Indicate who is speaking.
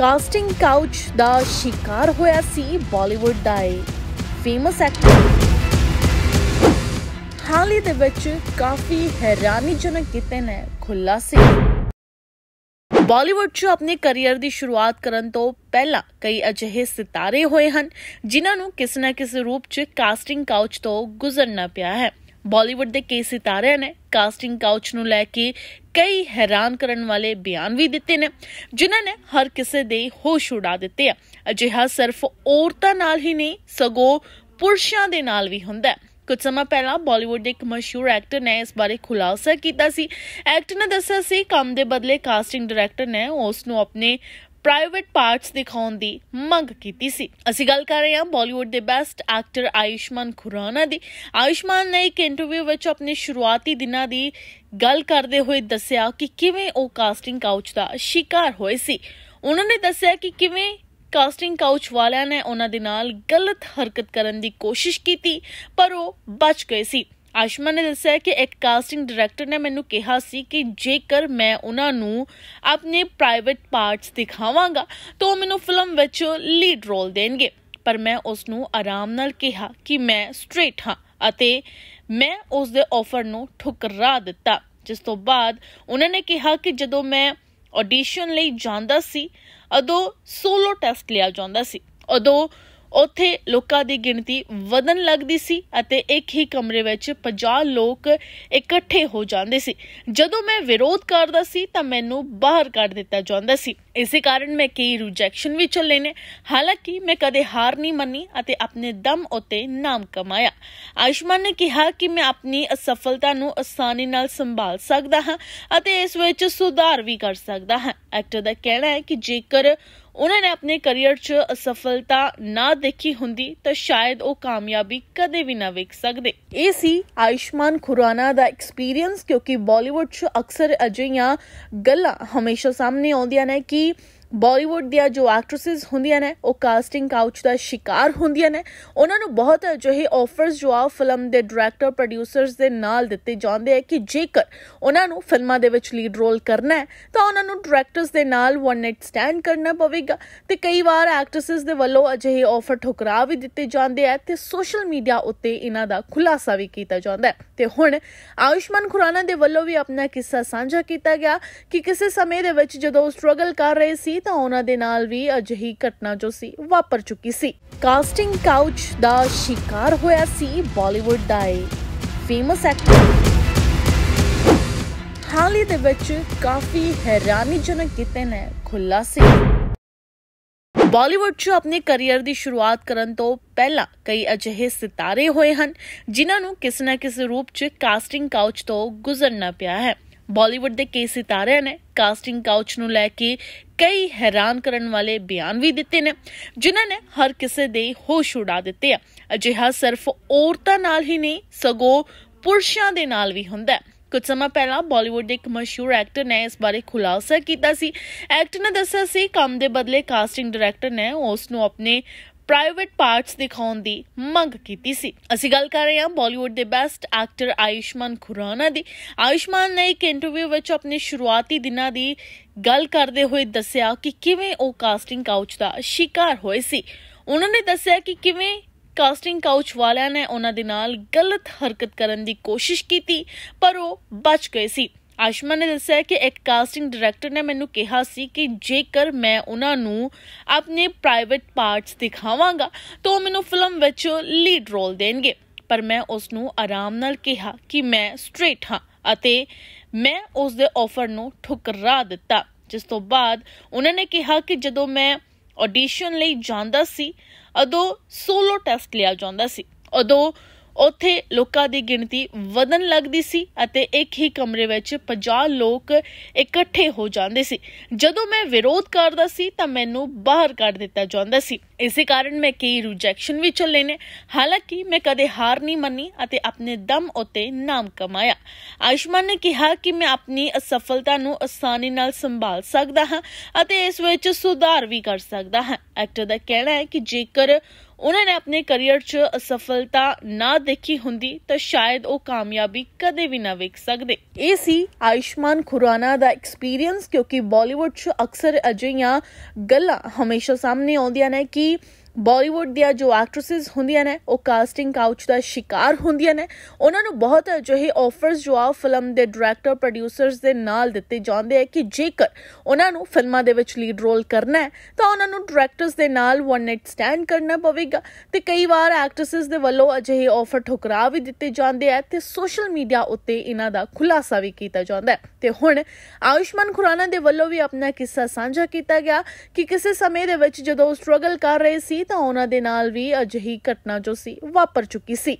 Speaker 1: casting couch ਦਾ ਸ਼ਿਕਾਰ ਹੋਇਆ ਸੀ ਬਾਲੀਵੁੱਡ ਦਾ ਇਹ ਫੇਮਸ ਐਕਟਰ ਹਾਲ ਹੀ ਦੇ ਵਿੱਚ ਕਾਫੀ ਹੈਰਾਨੀਜਨਕ ਕਿਤੇ ਨੇ ਸੀ ਬਾਲੀਵੁੱਡ 'ਚ ਆਪਣੇ ਕੈਰੀਅਰ ਦੀ ਸ਼ੁਰੂਆਤ ਕਰਨ ਤੋਂ ਪਹਿਲਾਂ ਕਈ ਅਜਿਹੇ ਸਿਤਾਰੇ ਹੋਏ ਹਨ ਜਿਨ੍ਹਾਂ ਨੂੰ ਕਿਸ ਨਾ ਕਿਸੇ ਰੂਪ 'ਚ ਕਾਸਟਿੰਗ ਕਾਊਚ ਤੋਂ ਗੁਜ਼ਰਨਾ ਪਿਆ ਹੈ ਬਾਲੀਵੁੱਡ ਦੇ ਕਈ ਸਿਤਾਰਿਆਂ ਨੇ ਕਾਸਟਿੰਗ ਕਾਊਚ ਨੂੰ ਲੈ ਕੇ ਕਈ ਹੈਰਾਨ ਕਰਨ ਵਾਲੇ ਬਿਆਨ ਵੀ ਦਿੱਤੇ ਨੇ ਜਿਨ੍ਹਾਂ ਨੇ ਹਰ ਕਿਸੇ ਦੇ ਹੋਸ਼ ਉਡਾ ਦਿੱਤੇ ਆ ਅਜਿਹਾ ਸਿਰਫ ਔਰਤਾਂ ਨਾਲ ਹੀ ਨਹੀਂ ਸਗੋਂ ਪੁਰਸ਼ਾਂ ਦੇ ਨਾਲ ਵੀ ਹੁੰਦਾ ਹੈ ਕੁਝ ਸਮਾਂ ਪਹਿਲਾਂ ਬਾਲੀਵੁੱਡ ਦੇ ਇੱਕ ਮਸ਼ਹੂਰ ਐਕਟਰ ਨੇ ਇਸ ਬਾਰੇ ਖੁਲਾਸਾ ਕੀਤਾ ਸੀ ਐਕਟਰ ਨੇ ਦੱਸਿਆ ਸੀ ਕੰਮ ਦੇ ਬਦਲੇ ਕਾਸਟਿੰਗ ਡਾਇਰੈਕਟਰ ਨੇ ਉਸ ਨੂੰ ਆਪਣੇ ਪ੍ਰਾਈਵੇਟ ਪਾਰਟਸ ਦਿਖਾਉਣ ਦੀ ਮੰਗ ਕੀਤੀ ਸੀ ਅਸੀਂ ਗੱਲ ਕਰ ਰਹੇ ਹਾਂ ਬਾਲੀਵੁੱਡ ਦੇ ਬੈਸਟ ਐਕਟਰ ਆਇਸ਼ਮਾਨ ਖੁਰਾਨਾ ਦੀ ਆਇਸ਼ਮਾਨ ਨੇ ਇੱਕ ਇੰਟਰਵਿਊ ਵਿੱਚ ਆਪਣੇ ਸ਼ੁਰੂਆਤੀ ਦਿਨਾਂ ਦੀ ਗੱਲ ਕਰਦੇ ਹੋਏ ਦੱਸਿਆ ਕਿ ਕਿਵੇਂ ਉਹ ਕਾਸਟਿੰਗ ਕਾਊਚ ਦਾ ਸ਼ਿਕਾਰ ਹੋਏ ਸੀ ਉਹਨਾਂ ਨੇ ਦੱਸਿਆ ਕਿ ਕਿਵੇਂ ਕਾਸਟਿੰਗ ਕਾਊਚ ਵਾਲਿਆਂ ਨੇ ਉਹਨਾਂ ਦੇ ਨਾਲ ਗਲਤ ਹਰਕਤ ਕਰਨ ਦੀ ਕੋਸ਼ਿਸ਼ ਕੀਤੀ ਪਰ ਉਹ ਬਚ ਗਏ ਸੀ ਆਸ਼ਮਾ ਨੇ ਦੱਸਿਆ ਕਿ ਇੱਕ ਕਾਸਟਿੰਗ ਡਾਇਰੈਕਟਰ ਨੇ ਮੈਨੂੰ ਕਿਹਾ ਸੀ ਕਿ ਜੇਕਰ ਮੈਂ ਉਹਨਾਂ ਨੂੰ ਆਪਣੇ ਪ੍ਰਾਈਵੇਟ ਪਾਰਟਸ ਦਿਖਾਵਾਂਗਾ ਤਾਂ ਉਹ ਮੈਨੂੰ ਫਿਲਮ ਵਿੱਚ ਲੀਡ ਰੋਲ ਦੇਣਗੇ ਪਰ ਮੈਂ ਉਸ ਨੂੰ ਆਰਾਮ ਨਾਲ ਕਿਹਾ ਕਿ ਮੈਂ ਸਟ੍ਰੇਟ ਹਾਂ ਅਤੇ ਮੈਂ ਉਸ ਦੇ ਆਫਰ ਨੂੰ ਠੁਕਰਾ ਦਿੱਤਾ ਜਿਸ ਤੋਂ ਬਾਅਦ ਉਹਨਾਂ ਨੇ ਕਿਹਾ ਕਿ ਜਦੋਂ ਮੈਂ ਆਡੀਸ਼ਨ ਲਈ ਜਾਂਦਾ ਸੀ ਉਦੋਂ ਸੋਲੋ ਟੈਸਟ ਲਿਆ ਜਾਂਦਾ ਸੀ ਉਦੋਂ ਉੱਥੇ ਲੋਕਾਂ ਦੀ ਗਿਣਤੀ ਵਧਣ ਲੱਗਦੀ ਸੀ ਅਤੇ ਇੱਕ ਹੀ ਕਮਰੇ ਵਿੱਚ 50 ਲੋਕ ਇਕੱਠੇ ਹੋ ਜਾਂਦੇ ਸੀ ਜਦੋਂ ਮੈਂ ਵਿਰੋਧ ਕਰਦਾ ਸੀ ਤਾਂ ਮੈਨੂੰ ਬਾਹਰ ਕੱਢ ਦਿੱਤਾ ਜਾਂਦਾ ਸੀ ਇਸੇ ਕਾਰਨ ਮੈਂ ਕਈ ਰਿਜੈਕਸ਼ਨ ਵੀ ਚੱਲੇ ਨੇ ਹਾਲਾਂਕਿ ਮੈਂ ਕਦੇ ਹਾਰ ਨਹੀਂ ਮੰਨੀ ਅਤੇ ਆਪਣੇ ਦਮ ਉੱਤੇ ਨਾਮ ਕਮਾਇਆ ਆਯੁਸ਼ਮਾਨ ਨੇ ਕਿਹਾ ਕਿ ਮੈਂ ਆਪਣੀ ਅਸਫਲਤਾ ਨੂੰ ਆਸਾਨੀ ਨਾਲ ਸੰਭਾਲ ਸਕਦਾ ਹਾਂ ਅਤੇ ਇਸ ਵਿੱਚ ਸੁਧਾਰ ਵੀ ਕਰ ਸਕਦਾ ਹਾਂ ਐਕਟਰ ਦਾ ਕਹਿਣਾ ਹੈ ਕਿ ਜੇਕਰ ਉਹਨਾਂ ਨੇ ਆਪਣੇ ਕੈਰੀਅਰ 'ਚ ਅਸਫਲਤਾ ਨਾ ਦੇਖੀ ਹੁੰਦੀ ਤਾਂ ਸ਼ਾਇਦ ਉਹ ਕਾਮਯਾਬੀ ਕਦੇ ਵੀ ਨਾ ਵੇਖ ਸਕਦੇ ਇਹ ਸੀ ਆਇਸ਼ਮਾਨ ਖੁਰਾਨਾ ਦਾ ਐਕਸਪੀਰੀਅੰਸ ਕਿਉਂਕਿ ਬਾਲੀਵੁੱਡ 'ਚ ਅਕਸਰ ਅਜਿਹੀਆਂ ਗੱਲਾਂ ਹਮੇਸ਼ਾ ਸਾਹਮਣੇ ਆਉਂਦੀਆਂ ਨੇ ਕਿ ਬਾਲੀਵੁੱਡ ਦੀਆਂ ਜੋ ਐਕਟ੍ਰੈਸਸ ਹੁੰਦੀਆਂ ਨੇ ਉਹ ਕਾਸਟਿੰਗ ਕਾਊਚ ਦਾ ਸ਼ਿਕਾਰ ਹੁੰਦੀਆਂ ਨੇ ਉਹਨਾਂ ਨੂੰ ਬਹੁਤ ਅਜਿਹੇ ਆਫਰਸ ਜੋ ਆ ਫਿਲਮ ਦੇ ਡਾਇਰੈਕਟਰ ਪ੍ਰੋਡਿਊਸਰਸ ਦੇ ਨਾਲ ਦਿੱਤੇ ਜਾਂਦੇ ਆ ਕਿ ਜੇਕਰ ਉਹਨਾਂ ਨੂੰ ਫਿਲਮਾਂ ਦੇ ਵਿੱਚ ਲੀਡ ਰੋਲ ਕਰਨਾ ਹੈ ਤਾਂ ਉਹਨਾਂ ਨੂੰ ਡਾਇਰੈਕਟਰਸ ਦੇ ਨਾਲ ਵਨ ਨਾਈਟ ਸਟੈਂਡ ਕਰਨਾ ਪਵੇਗਾ ਤੇ ਕਈ ਵਾਰ ਐਕਟ੍ਰੈਸਸ ਦੇ ਵੱਲੋਂ ਅਜਿਹੇ ਆਫਰ ਠੁਕਰਾ ਵੀ ਦਿੱਤੇ ਜਾਂਦੇ ਆ ਤੇ ਸੋਸ਼ਲ ਮੀਡੀਆ ਉੱਤੇ ਇਹਨਾਂ ਦਾ ਖੁਲਾਸਾ ਵੀ ਕੀਤਾ ਜਾਂਦਾ ਹੈ ਤੇ ਹੁਣ ਆਯੁਸ਼ਮਨ ਖੁਰਾਨਾ ਦੇ ਵੱਲੋਂ ਵੀ ਆਪਣਾ ਕਿੱਸਾ ਸਾਂਝਾ ਕੀਤਾ ਗਿਆ ਕਿ ਕਿਸੇ ਸਮੇਂ ਦੇ ਵਿੱਚ ਜਦੋਂ ਉਹ ਸਟਰਗਲ ਕਰ ਰਹੇ ਸੀ ਸੀ ਤਾਂ ਉਹਨਾਂ ਦੇ ਨਾਲ ਵੀ ਅਜਿਹੀ ਘਟਨਾ ਜੋ ਸੀ ਵਾਪਰ ਚੁੱਕੀ ਸੀ ਕਾਸਟਿੰਗ ਕਾਊਚ ਦਾ ਸ਼ਿਕਾਰ ਹੋਇਆ ਸੀ ਬਾਲੀਵੁੱਡ ਦਾ ਇਹ ਫੇਮਸ ਐਕਟਰ ਹਾਲੀ ਦੇ ਵਿੱਚ ਕਾਫੀ ਹੈਰਾਨੀਜਨਕ ਕਿਤੇ ਨੇ ਸੀ ਬਾਲੀਵੁੱਡ 'ਚ ਆਪਣੇ ਕੈਰੀਅਰ ਦੀ ਸ਼ੁਰੂਆਤ ਕਰਨ ਤੋਂ ਪਹਿਲਾਂ ਕਈ ਅਜਿਹੇ ਸਿਤਾਰੇ ਹੋਏ ਹਨ ਜਿਨ੍ਹਾਂ ਨੂੰ ਕਿਸੇ ਨਾ ਕਿਸੇ ਰੂਪ 'ਚ ਕਾਸਟਿੰਗ ਕਾਊਚ ਤੋਂ ਗੁਜ਼ਰਨਾ ਪਿਆ ਹੈ ਬਾਲੀਵੁੱਡ ਦੇ ਕਈ ਸਿਤਾਰਿਆਂ ਨੇ ਕਾਸਟਿੰਗ ਕਾਊਚ ਨੂੰ ਲੈ ਕੇ ਕਈ ਹੈਰਾਨ ਕਰਨ ਵਾਲੇ ਬਿਆਨ ਵੀ ਦਿੱਤੇ ਨੇ ਜਿਨ੍ਹਾਂ ਨੇ ਹਰ ਕਿਸੇ ਦੇ ਹੋਸ਼ ਉਡਾ ਦਿੱਤੇ ਆ ਅਜਿਹਾ ਸਿਰਫ ਔਰਤਾਂ ਨਾਲ ਹੀ ਨਹੀਂ ਸਗੋਂ ਪੁਰਸ਼ਾਂ ਦੇ ਨਾਲ ਵੀ ਹੁੰਦਾ ਹੈ ਕੁਝ ਸਮਾਂ ਪਹਿਲਾਂ ਬਾਲੀਵੁੱਡ ਦੇ ਇੱਕ ਮਸ਼ਹੂਰ ਐਕਟਰ ਨੇ ਇਸ ਬਾਰੇ ਖੁਲਾਸਾ ਕੀਤਾ ਸੀ ਐਕਟਰ ਨੇ ਦੱਸਿਆ ਸੀ ਕੰਮ ਦੇ ਬਦਲੇ ਕਾਸਟਿੰਗ ਡਾਇਰੈਕਟਰ ਨੇ ਉਸ ਨੂੰ ਆਪਣੇ ਪ੍ਰਾਈਵੇਟ ਪਾਰਟਸ ਦਿਖਾਉਣ ਦੀ ਮੰਗ ਕੀਤੀ ਸੀ ਅਸੀਂ ਗੱਲ ਕਰ ਰਹੇ ਹਾਂ ਬਾਲੀਵੁੱਡ ਦੇ ਬੈਸਟ ਐਕਟਰ ਆਇਸ਼ਮਾਨ ਖੁਰਾਨਾ ਦੀ ਆਇਸ਼ਮਾਨ ਨੇ ਇੱਕ ਇੰਟਰਵਿਊ ਵਿੱਚ ਆਪਣੇ ਸ਼ੁਰੂਆਤੀ ਦਿਨਾਂ ਦੀ ਗੱਲ ਕਰਦੇ ਹੋਏ ਦੱਸਿਆ ਕਿ ਕਿਵੇਂ ਉਹ ਕਾਸਟਿੰਗ ਕਾਊਚ ਦਾ ਸ਼ਿਕਾਰ ਹੋਏ ਸੀ ਉਹਨਾਂ ਨੇ ਦੱਸਿਆ ਕਿ ਕਿਵੇਂ ਕਾਸਟਿੰਗ ਕਾਊਚ ਵਾਲਿਆਂ ਨੇ ਉਹਨਾਂ ਦੇ ਨਾਲ ਗਲਤ ਹਰਕਤ ਕਰਨ ਦੀ ਕੋਸ਼ਿਸ਼ ਕੀਤੀ ਪਰ ਉਹ ਬਚ ਗਏ ਸੀ ਆਸ਼ਮਾ ਨੇ ਦੱਸਿਆ ਕਿ ਇੱਕ ਕਾਸਟਿੰਗ ਡਾਇਰੈਕਟਰ ਨੇ ਮੈਨੂੰ ਕਿਹਾ ਸੀ ਕਿ ਜੇਕਰ ਮੈਂ ਉਹਨਾਂ ਨੂੰ ਆਪਣੇ ਪ੍ਰਾਈਵੇਟ ਪਾਰਟਸ ਦਿਖਾਵਾਂਗਾ ਤਾਂ ਉਹ ਮੈਨੂੰ ਫਿਲਮ ਵਿੱਚ ਲੀਡ ਰੋਲ ਦੇਣਗੇ ਪਰ ਮੈਂ ਉਸ ਨੂੰ ਆਰਾਮ ਨਾਲ ਕਿਹਾ ਕਿ ਮੈਂ ਸਟ੍ਰੇਟ ਹਾਂ ਅਤੇ ਮੈਂ ਉਸ ਦੇ ਆਫਰ ਨੂੰ ਠੁਕਰਾ ਦਿੱਤਾ ਜਿਸ ਤੋਂ ਬਾਅਦ ਉਹਨਾਂ ਨੇ ਕਿਹਾ ਕਿ ਜਦੋਂ ਮੈਂ ਆਡੀਸ਼ਨ ਲਈ ਜਾਂਦਾ ਸੀ ਉਦੋਂ ਸੋਲੋ ਟੈਸਟ ਲਿਆ ਜਾਂਦਾ ਸੀ ਉਦੋਂ ਉੱਥੇ ਲੋਕਾਂ ਦੀ ਗਿਣਤੀ ਵਧਣ ਲੱਗਦੀ ਸੀ ਅਤੇ ਇੱਕ ਹੀ ਕਮਰੇ ਵਿੱਚ 50 ਲੋਕ ਇਕੱਠੇ ਹੋ ਜਾਂਦੇ ਸੀ ਜਦੋਂ ਮੈਂ ਵਿਰੋਧ ਕਰਦਾ ਸੀ ਤਾਂ ਮੈਨੂੰ ਬਾਹਰ ਕੱਢ ਦਿੱਤਾ ਜਾਂਦਾ ਸੀ ਇਸੇ ਕਾਰਨ ਮੈਂ ਕਈ ਰਿਜੈਕਸ਼ਨ ਵੀ ਚੱਲੇ ਨੇ ਹਾਲਾਂਕਿ ਮੈਂ ਕਦੇ ਹਾਰ ਨਹੀਂ ਮੰਨੀ ਅਤੇ ਆਪਣੇ ਦਮ ਉੱਤੇ ਨਾਮ ਕਮਾਇਆ ਆਇਸ਼ਮਾਨ ਨੇ ਕਿਹਾ ਕਿ ਮੈਂ ਆਪਣੀ ਅਸਫਲਤਾ ਨੂੰ ਆਸਾਨੀ ਨਾਲ ਸੰਭਾਲ ਸਕਦਾ ਹਾਂ ਅਤੇ ਇਸ ਵਿੱਚ ਸੁਧਾਰ ਵੀ ਕਰ ਸਕਦਾ ਹਾਂ ਐਕਟਰ ਦਾ ਕਹਿਣਾ ਹੈ ਕਿ ਜੇਕਰ ਉਹਨਾਂ ਨੇ ਆਪਣੇ ਕੈਰੀਅਰ 'ਚ ਅਸਫਲਤਾ ਨਾ ਦੇਖੀ ਹੁੰਦੀ ਤਾਂ ਸ਼ਾਇਦ ਉਹ ਕਾਮਯਾਬੀ ਕਦੇ ਵੀ ਨਾ ਵੇਖ ਸਕਦੇ ਇਹ ਸੀ ਆਇਸ਼ਮਾਨ ਖੁਰਾਨਾ ਦਾ ਐਕਸਪੀਰੀਅੰਸ ਕਿਉਂਕਿ ਬਾਲੀਵੁੱਡ 'ਚ ਅਕਸਰ ਅਜਿਹੀਆਂ ਗੱਲਾਂ ਹਮੇਸ਼ਾ ਸਾਹਮਣੇ ਆਉਂਦੀਆਂ ਨੇ ਕਿ ਬਾਲੀਵੁੱਡ ਦੀਆਂ ਜੋ ਐਕਟ੍ਰੈਸਸ ਹੁੰਦੀਆਂ ਨੇ ਉਹ ਕਾਸਟਿੰਗ ਕਾਊਚ ਦਾ ਸ਼ਿਕਾਰ ਹੁੰਦੀਆਂ ਨੇ ਉਹਨਾਂ ਨੂੰ ਬਹੁਤ ਅਜਿਹੇ ਆਫਰਸ ਜੋ ਆ ਫਿਲਮ ਦੇ ਡਾਇਰੈਕਟਰ ਪ੍ਰੋਡਿਊਸਰਸ ਦੇ ਨਾਲ ਦਿੱਤੇ ਜਾਂਦੇ ਆ ਕਿ ਜੇਕਰ ਉਹਨਾਂ ਨੂੰ ਫਿਲਮਾਂ ਦੇ ਵਿੱਚ ਲੀਡ ਰੋਲ ਕਰਨਾ ਹੈ ਤਾਂ ਉਹਨਾਂ ਨੂੰ ਡਾਇਰੈਕਟਰਸ ਦੇ ਨਾਲ ਵਨ ਨਾਈਟ ਸਟੈਂਡ ਕਰਨਾ ਪਵੇਗਾ ਤੇ ਕਈ ਵਾਰ ਐਕਟ੍ਰੈਸਸ ਦੇ ਵੱਲੋਂ ਅਜਿਹੇ ਆਫਰ ਠੁਕਰਾ ਵੀ ਦਿੱਤੇ ਜਾਂਦੇ ਆ ਤੇ ਸੋਸ਼ਲ ਮੀਡੀਆ ਉੱਤੇ ਇਹਨਾਂ ਦਾ ਖੁਲਾਸਾ ਵੀ ਕੀਤਾ ਜਾਂਦਾ ਹੈ ਤੇ ਹੁਣ ਆਯੁਸ਼ਮਨ ਖੁਰਾਨਾ ਦੇ ਵੱਲੋਂ ਵੀ ਆਪਣਾ ਕਿੱਸਾ ਸਾਂਝਾ ਕੀਤਾ ਗਿਆ ਕਿ ਕਿਸੇ ਸਮੇਂ ਦੇ ਵਿੱਚ ਜਦੋਂ ਉਹ ਸਟਰਗਲ ਕਰ ਰਹੇ ਸੀ ਸੀ ਤਾਂ ਉਹਨਾਂ ਦੇ ਨਾਲ ਵੀ ਅਜਿਹੀ ਘਟਨਾ ਜੋ ਸੀ ਵਾਪਰ ਚੁੱਕੀ ਸੀ